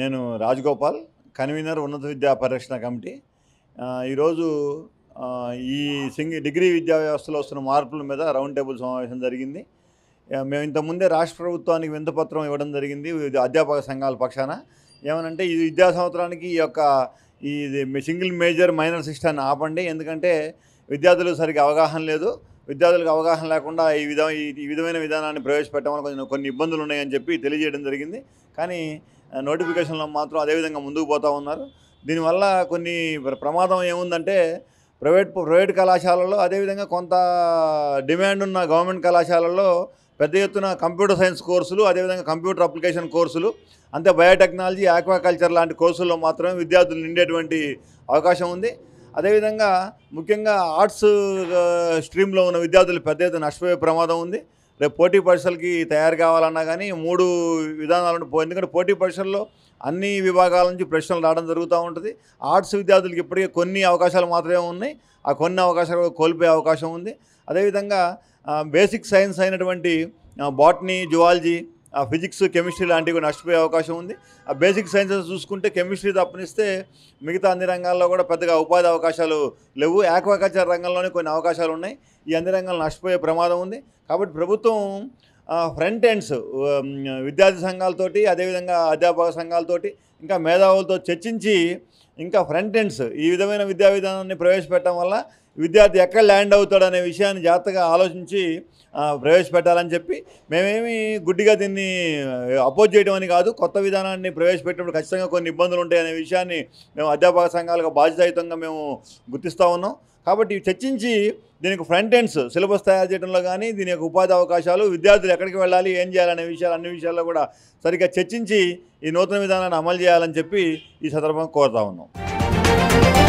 నేను రాజగోపాల్ కన్వీనర్ ఉన్నత విద్యా పరిరక్షణ కమిటీ ఈరోజు ఈ సింగి డిగ్రీ విద్యా వ్యవస్థలో వస్తున్న మార్పుల మీద రౌండ్ టేబుల్ సమావేశం జరిగింది మేము ఇంతకుముందే రాష్ట్ర ప్రభుత్వానికి వింతపత్రం ఇవ్వడం జరిగింది అధ్యాపక సంఘాల పక్షాన ఏమనంటే ఈ విద్యా సంవత్సరానికి ఈ యొక్క ఈ సింగిల్ మేజర్ మైనర్ సిస్టాన్ని ఆపండి ఎందుకంటే విద్యార్థులు సరిగ్గా అవగాహన లేదు విద్యార్థులకు అవగాహన లేకుండా ఈ విధ ఈ విధమైన విధానాన్ని ప్రవేశపెట్టడం వల్ల కొంచెం కొన్ని ఇబ్బందులు ఉన్నాయని చెప్పి తెలియజేయడం జరిగింది కానీ నోటిఫికేషన్లో మాత్రం అదేవిధంగా ముందుకు పోతూ ఉన్నారు దీనివల్ల కొన్ని ప్రమాదం ఏముందంటే ప్రైవేట్ ప్రైవేట్ కళాశాలలో అదేవిధంగా కొంత డిమాండ్ ఉన్న గవర్నమెంట్ కళాశాలల్లో పెద్ద ఎత్తున కంప్యూటర్ సైన్స్ కోర్సులు అదేవిధంగా కంప్యూటర్ అప్లికేషన్ కోర్సులు అంతే బయోటెక్నాలజీ ఆక్వాకల్చర్ లాంటి కోర్సుల్లో మాత్రమే విద్యార్థులు నిండేటువంటి అవకాశం ఉంది అదేవిధంగా ముఖ్యంగా ఆర్ట్స్ స్ట్రీమ్లో ఉన్న విద్యార్థులు పెద్ద ఎత్తున నష్టపోయే ప్రమాదం ఉంది రేపు పోటీ పరీక్షలకి తయారు కావాలన్నా కానీ మూడు విధానాలను ఎందుకంటే పోటీ పరీక్షల్లో అన్ని విభాగాల నుంచి ప్రశ్నలు రావడం జరుగుతూ ఉంటుంది ఆర్ట్స్ విద్యార్థులకి ఇప్పటికే కొన్ని అవకాశాలు మాత్రమే ఉన్నాయి ఆ కొన్ని అవకాశాలు కోల్పోయే అవకాశం ఉంది అదేవిధంగా బేసిక్ సైన్స్ అయినటువంటి బాటనీ జువాలజీ ఆ ఫిజిక్స్ కెమిస్ట్రీ లాంటివి నష్టపోయే అవకాశం ఉంది ఆ బేసిక్ సైన్సెస్ చూసుకుంటే కెమిస్ట్రీ తప్పనిస్తే మిగతా అన్ని రంగాల్లో కూడా పెద్దగా ఉపాధి అవకాశాలు లేవు యాక్వాకల్చర్ రంగంలోనే కొన్ని అవకాశాలు ఉన్నాయి ఈ అన్ని రంగాలు నష్టపోయే ప్రమాదం ఉంది కాబట్టి ప్రభుత్వం ఫ్రంట్ ఎండ్స్ విద్యార్థి సంఘాలతోటి అదేవిధంగా అధ్యాపక సంఘాలతోటి ఇంకా మేధావులతో చర్చించి ఇంకా ఫ్రంట్ ఎండ్స్ ఈ విధమైన విద్యా విధానాన్ని ప్రవేశపెట్టడం వల్ల విద్యార్థి ఎక్కడ ల్యాండ్ అవుతాడనే విషయాన్ని జాగ్రత్తగా ఆలోచించి ప్రవేశపెట్టాలని చెప్పి మేమేమి గుడ్డిగా దీన్ని అపోజ్ చేయడం అని కాదు కొత్త విధానాన్ని ప్రవేశపెట్టినప్పుడు ఖచ్చితంగా కొన్ని ఇబ్బందులు ఉంటాయి అనే విషయాన్ని మేము అధ్యాపక సంఘాలకు బాధ్యతాయుతంగా మేము గుర్తిస్తూ ఉన్నాం కాబట్టి చర్చించి దీనికి ఫ్రంట్ ఎండ్స్ సిలబస్ తయారు చేయడంలో కానీ దీని యొక్క ఉపాధి అవకాశాలు విద్యార్థులు ఎక్కడికి వెళ్ళాలి ఏం చేయాలనే విషయాలు అన్ని విషయాల్లో కూడా సరిగ్గా చర్చించి ఈ నూతన విధానాన్ని అమలు చేయాలని చెప్పి ఈ సందర్భంగా కోరుతా ఉన్నాం